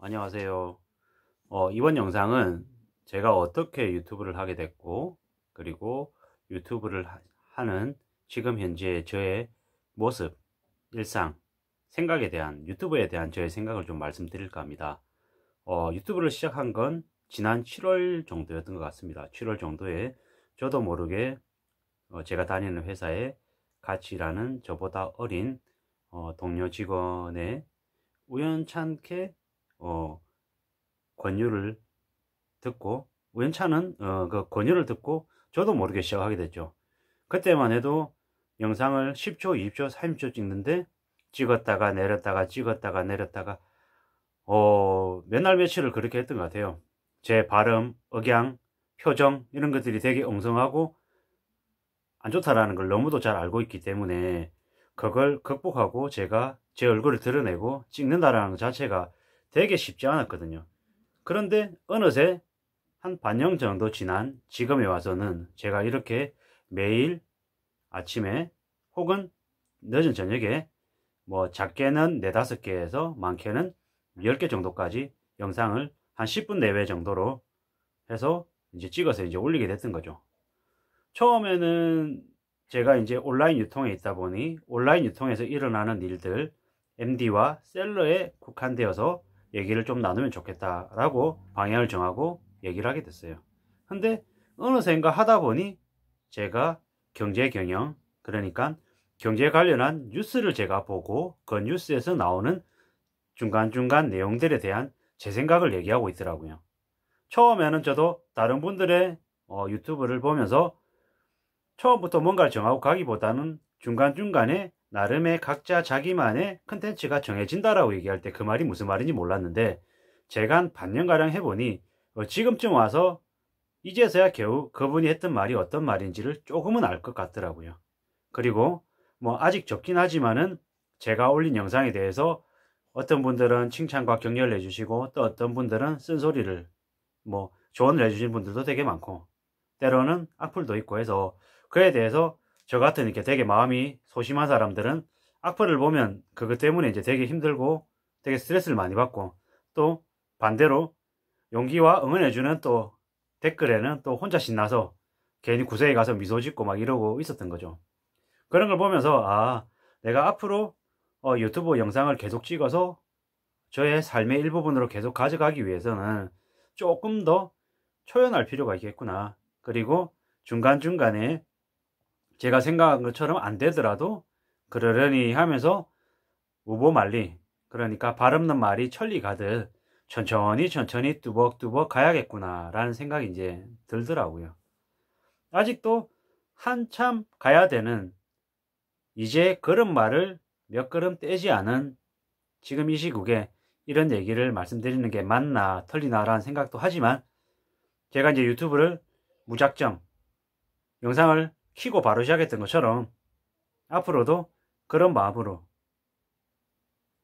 안녕하세요 어, 이번 영상은 제가 어떻게 유튜브를 하게 됐고 그리고 유튜브를 하, 는 지금 현재 저의 모습, 일상, 생각에 대한 유튜브에 대한 저의 생각을 좀 말씀드릴까 합니다 어, 유튜브를 시작한 건 지난 7월 정도였던 것 같습니다 7월 정도에 저도 모르게 어, 제가 다니는 회사에 같이 일하는 저보다 어린 어, 동료 직원의 우연찮게 어, 권유를 듣고 우연찮은 어, 그 권유를 듣고 저도 모르게 시작하게 됐죠. 그때만 해도 영상을 10초, 20초, 30초 찍는데 찍었다가 내렸다가 찍었다가 내렸다가 어, 몇날 며칠을 그렇게 했던 것 같아요. 제 발음, 억양, 표정 이런 것들이 되게 엉성하고 안 좋다라는 걸 너무도 잘 알고 있기 때문에 그걸 극복하고 제가 제 얼굴을 드러내고 찍는다라는 자체가 되게 쉽지 않았거든요. 그런데 어느새 한반영 정도 지난 지금에 와서는 제가 이렇게 매일 아침에 혹은 늦은 저녁에 뭐 작게는 4, 5개에서 많게는 10개 정도까지 영상을 한 10분 내외 정도로 해서 이제 찍어서 이제 올리게 됐던 거죠. 처음에는 제가 이제 온라인 유통에 있다 보니 온라인 유통에서 일어나는 일들 MD와 셀러에 국한되어서 얘기를 좀 나누면 좋겠다라고 방향을 정하고 얘기를 하게 됐어요. 근데 어느샌가 하다 보니 제가 경제 경영, 그러니까 경제 관련한 뉴스를 제가 보고 그 뉴스에서 나오는 중간중간 내용들에 대한 제 생각을 얘기하고 있더라고요. 처음에는 저도 다른 분들의 어, 유튜브를 보면서 처음부터 뭔가를 정하고 가기보다는 중간중간에 나름의 각자 자기만의 컨텐츠가 정해진다라고 얘기할 때 그 말이 무슨 말인지 몰랐는데 제가 한 반년가량 해보니 어, 지금쯤 와서 이제서야 겨우 그분이 했던 말이 어떤 말인지를 조금은 알 것 같더라고요. 그리고 뭐 아직 적긴 하지만은 제가 올린 영상에 대해서 어떤 분들은 칭찬과 격려를 해주시고 또 어떤 분들은 쓴소리를 뭐 조언을 해주신 분들도 되게 많고 때로는 악플도 있고 해서 그에 대해서 저 같은 이렇게 되게 마음이 소심한 사람들은 악플을 보면 그것 때문에 이제 되게 힘들고 되게 스트레스를 많이 받고 또 반대로 용기와 응원해주는 또 댓글에는 또 혼자 신나서 괜히 구세에 가서 미소 짓고 막 이러고 있었던 거죠. 그런 걸 보면서 아 내가 앞으로 어, 유튜브 영상을 계속 찍어서 저의 삶의 일부분으로 계속 가져가기 위해서는 조금 더 초연할 필요가 있겠구나. 그리고 중간중간에 제가 생각한 것처럼 안 되더라도 그러려니 하면서 우보말리 그러니까 발음는 말이 천리 가듯 천천히 천천히 뚜벅뚜벅 가야겠구나 라는 생각이 이제 들더라고요. 아직도 한참 가야 되는 이제 그런 말을몇 걸음 떼지 않은 지금 이 시국에 이런 얘기를 말씀드리는 게 맞나 틀리나라는 생각도 하지만 제가 이제 유튜브를 무작정 영상을 키고 바로 시작했던 것처럼 앞으로도 그런 마음으로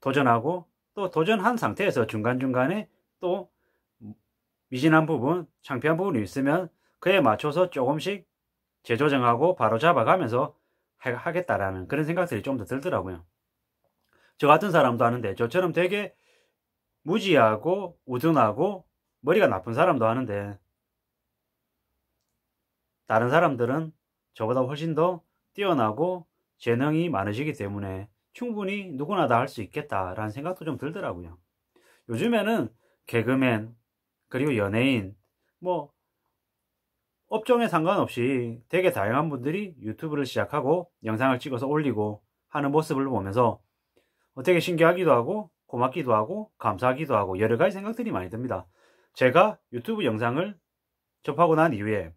도전하고 또 도전한 상태에서 중간중간에 또 미진한 부분, 창피한 부분이 있으면 그에 맞춰서 조금씩 재조정하고 바로 잡아가면서 하겠다라는 그런 생각들이 좀 더 들더라고요. 저 같은 사람도 하는데 저처럼 되게 무지하고 우둔하고 머리가 나쁜 사람도 하는데 다른 사람들은 저보다 훨씬 더 뛰어나고 재능이 많으시기 때문에 충분히 누구나 다 할 수 있겠다라는 생각도 좀 들더라고요. 요즘에는 개그맨, 그리고 연예인, 뭐, 업종에 상관없이 되게 다양한 분들이 유튜브를 시작하고 영상을 찍어서 올리고 하는 모습을 보면서 어, 되게 신기하기도 하고 고맙기도 하고 감사하기도 하고 여러 가지 생각들이 많이 듭니다. 제가 유튜브 영상을 접하고 난 이후에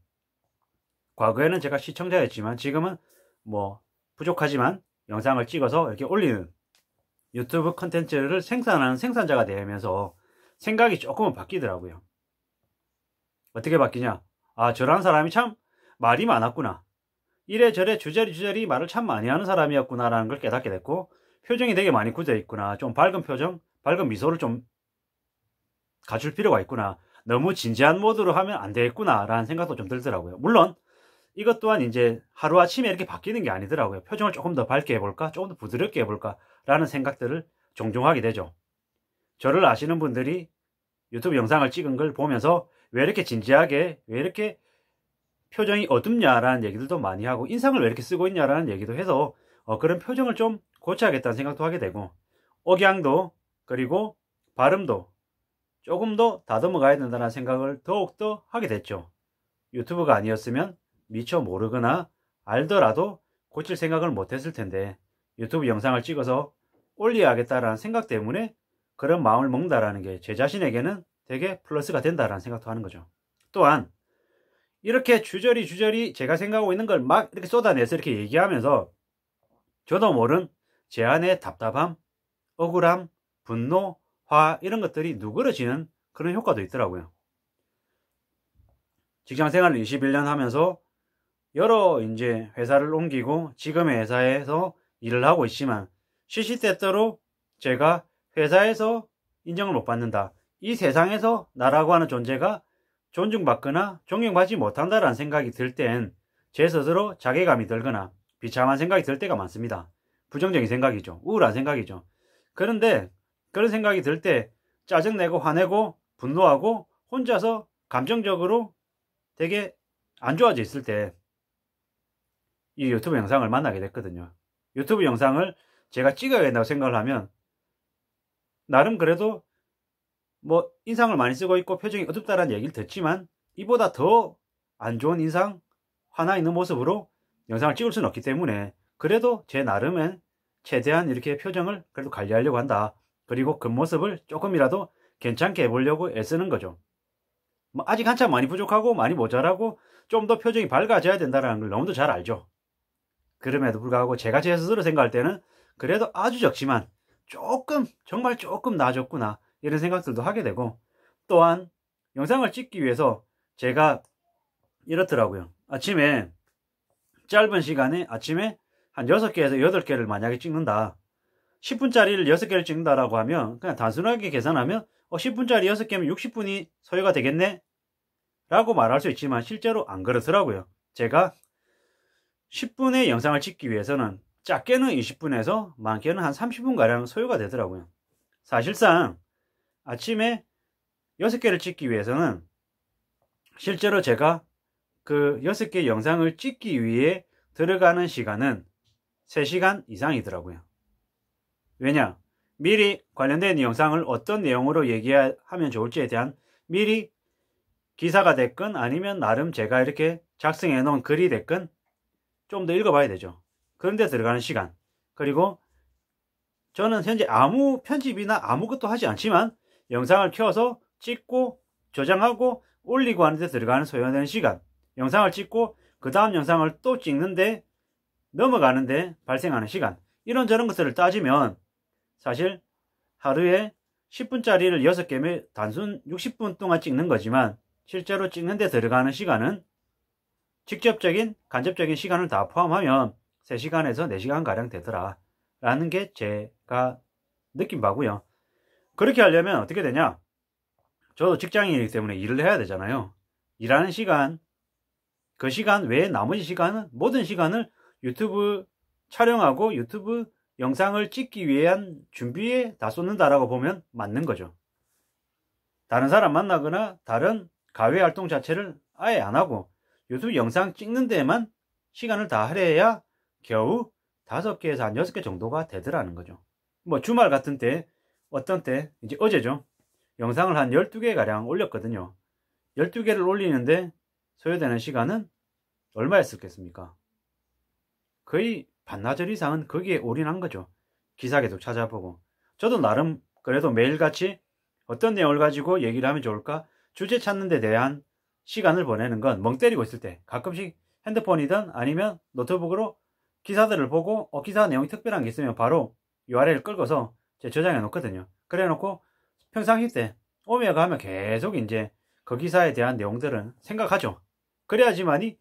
과거에는 제가 시청자였지만 지금은 뭐 부족하지만 영상을 찍어서 이렇게 올리는 유튜브 컨텐츠를 생산하는 생산자가 되면서 생각이 조금은 바뀌더라고요. 어떻게 바뀌냐? 아, 저런 사람이 참 말이 많았구나. 이래저래 주저리주저리 말을 참 많이 하는 사람이었구나라는 걸 깨닫게 됐고, 표정이 되게 많이 굳어 있구나. 좀 밝은 표정, 밝은 미소를 좀 갖출 필요가 있구나. 너무 진지한 모드로 하면 안 되겠구나라는 생각도 좀 들더라고요. 물론, 이것 또한 이제 하루아침에 이렇게 바뀌는 게 아니더라고요. 표정을 조금 더 밝게 해볼까? 조금 더 부드럽게 해볼까? 라는 생각들을 종종 하게 되죠. 저를 아시는 분들이 유튜브 영상을 찍은 걸 보면서 왜 이렇게 진지하게, 왜 이렇게 표정이 어둡냐라는 얘기들도 많이 하고 인상을 왜 이렇게 쓰고 있냐라는 얘기도 해서 어, 그런 표정을 좀 고쳐야겠다는 생각도 하게 되고 억양도 그리고 발음도 조금 더 다듬어 가야 된다는 생각을 더욱더 하게 됐죠. 유튜브가 아니었으면 미처 모르거나 알더라도 고칠 생각을 못했을 텐데 유튜브 영상을 찍어서 올려야겠다라는 생각 때문에 그런 마음을 먹는다라는 게 제 자신에게는 되게 플러스가 된다라는 생각도 하는 거죠. 또한 이렇게 주저리 주저리 제가 생각하고 있는 걸 막 이렇게 쏟아내서 이렇게 얘기하면서 저도 모른 제 안의 답답함, 억울함, 분노, 화 이런 것들이 누그러지는 그런 효과도 있더라고요. 직장 생활을 21년 하면서 여러 이제 회사를 옮기고 지금의 회사에서 일을 하고 있지만 시시때때로 제가 회사에서 인정을 못 받는다. 이 세상에서 나라고 하는 존재가 존중받거나 존경받지 못한다라는 생각이 들 땐 제 스스로 자괴감이 들거나 비참한 생각이 들 때가 많습니다. 부정적인 생각이죠. 우울한 생각이죠. 그런데 그런 생각이 들 때 짜증내고 화내고 분노하고 혼자서 감정적으로 되게 안 좋아져 있을 때이 유튜브 영상을 만나게 됐거든요. 유튜브 영상을 제가 찍어야 된다고 생각을 하면 나름 그래도 뭐 인상을 많이 쓰고 있고 표정이 어둡다라는 얘기를 듣지만 이보다 더 안 좋은 인상, 화나 있는 모습으로 영상을 찍을 수는 없기 때문에 그래도 제 나름엔 최대한 이렇게 표정을 그래도 관리하려고 한다. 그리고 그 모습을 조금이라도 괜찮게 해보려고 애쓰는 거죠. 뭐 아직 한참 많이 부족하고 많이 모자라고 좀 더 표정이 밝아져야 된다는 걸 너무도 잘 알죠. 그럼에도 불구하고 제가 제 스스로 생각할 때는 그래도 아주 적지만 조금 정말 조금 나아졌구나 이런 생각들도 하게 되고 또한 영상을 찍기 위해서 제가 이렇더라고요 아침에 짧은 시간에 아침에 한 6개에서 8개를 만약에 찍는다 10분짜리를 6개를 찍는다라고 하면 그냥 단순하게 계산하면 어, 10분짜리 6개면 60분이 소요가 되겠네 라고 말할 수 있지만 실제로 안 그렇더라고요 제가 10분의 영상을 찍기 위해서는 작게는 20분에서 많게는 한 30분가량 소요가 되더라고요. 사실상 아침에 6개를 찍기 위해서는 실제로 제가 그 6개 영상을 찍기 위해 들어가는 시간은 3시간 이상이더라고요. 왜냐? 미리 관련된 영상을 어떤 내용으로 얘기하면 좋을지에 대한 미리 기사가 됐건 아니면 나름 제가 이렇게 작성해 놓은 글이 됐건 좀더 읽어봐야 되죠. 그런데 들어가는 시간. 그리고 저는 현재 아무 편집이나 아무것도 하지 않지만 영상을 켜서 찍고 저장하고 올리고 하는데 들어가는 소요되는 시간. 영상을 찍고 그 다음 영상을 또 찍는데 넘어가는데 발생하는 시간. 이런저런 것들을 따지면 사실 하루에 10분짜리를 6개면 단순 60분 동안 찍는 거지만 실제로 찍는데 들어가는 시간은 직접적인 간접적인 시간을 다 포함하면 3시간에서 4시간가량 되더라 라는 게 제가 느낀 바고요 그렇게 하려면 어떻게 되냐 저도 직장인이기 때문에 일을 해야 되잖아요 일하는 시간 그 시간 외에 나머지 시간은 모든 시간을 유튜브 촬영하고 유튜브 영상을 찍기 위한 준비에 다 쏟는다라고 보면 맞는 거죠. 다른 사람 만나거나 다른 가외 활동 자체를 아예 안 하고 유튜브 영상 찍는 데만 시간을 다 할애해야 겨우 5개에서 한 6개 정도가 되더라는 거죠. 뭐 주말 같은 때 어떤 때 이제 어제죠. 영상을 한 12개가량 올렸거든요. 12개를 올리는데 소요되는 시간은 얼마였었겠습니까? 거의 반나절 이상은 거기에 올인한 거죠. 기사 계속 찾아보고. 저도 나름 그래도 매일같이 어떤 내용을 가지고 얘기를 하면 좋을까? 주제 찾는 데 대한 시간을 보내는 건 멍 때리고 있을 때 가끔씩 핸드폰이든 아니면 노트북으로 기사들을 보고 어, 기사 내용이 특별한 게 있으면 바로 URL을 끌고서 제 저장해 놓거든요. 그래 놓고 평상시 때 오며 가면 계속 이제 그 기사에 대한 내용들은 생각하죠. 그래야지만이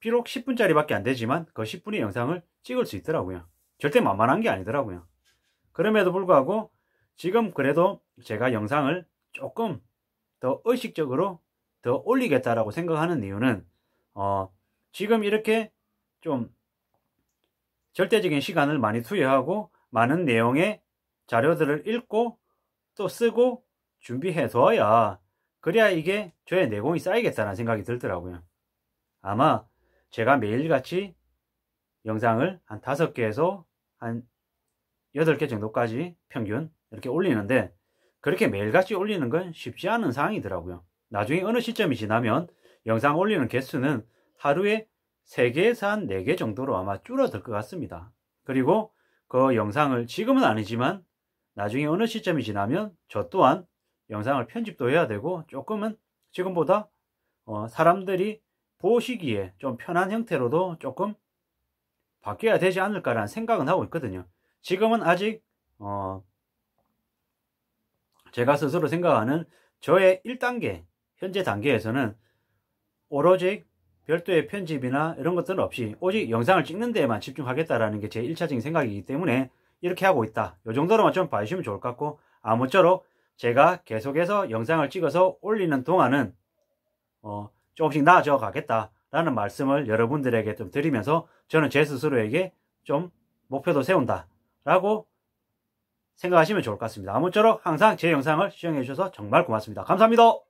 비록 10분짜리 밖에 안 되지만 그 10분의 영상을 찍을 수 있더라고요. 절대 만만한 게 아니더라고요. 그럼에도 불구하고 지금 그래도 제가 영상을 조금 더 의식적으로 더 올리겠다라고 생각하는 이유는 어, 지금 이렇게 좀 절대적인 시간을 많이 투여하고 많은 내용의 자료들을 읽고 또 쓰고 준비해 둬야 그래야 이게 저의 내공이 쌓이겠다는 생각이 들더라고요. 아마 제가 매일같이 영상을 한 5개에서 한 8개 정도까지 평균 이렇게 올리는데 그렇게 매일같이 올리는 건 쉽지 않은 상황이더라고요. 나중에 어느 시점이 지나면 영상 올리는 개수는 하루에 3개에서 한 4개 정도로 아마 줄어들 것 같습니다. 그리고 그 영상을 지금은 아니지만 나중에 어느 시점이 지나면 저 또한 영상을 편집도 해야 되고 조금은 지금보다 어 사람들이 보시기에 좀 편한 형태로도 조금 바뀌어야 되지 않을까라는 생각은 하고 있거든요. 지금은 아직 어 제가 스스로 생각하는 저의 1단계 현재 단계에서는 오로지 별도의 편집이나 이런 것들 은 없이 오직 영상을 찍는 데에만 집중하겠다라는 게 제 1차적인 생각이기 때문에 이렇게 하고 있다. 이 정도로만 좀 봐주시면 좋을 것 같고 아무쪼록 제가 계속해서 영상을 찍어서 올리는 동안은 어, 조금씩 나아져 가겠다라는 말씀을 여러분들에게 좀 드리면서 저는 제 스스로에게 좀 목표도 세운다 라고 생각하시면 좋을 것 같습니다. 아무쪼록 항상 제 영상을 시청해 주셔서 정말 고맙습니다. 감사합니다.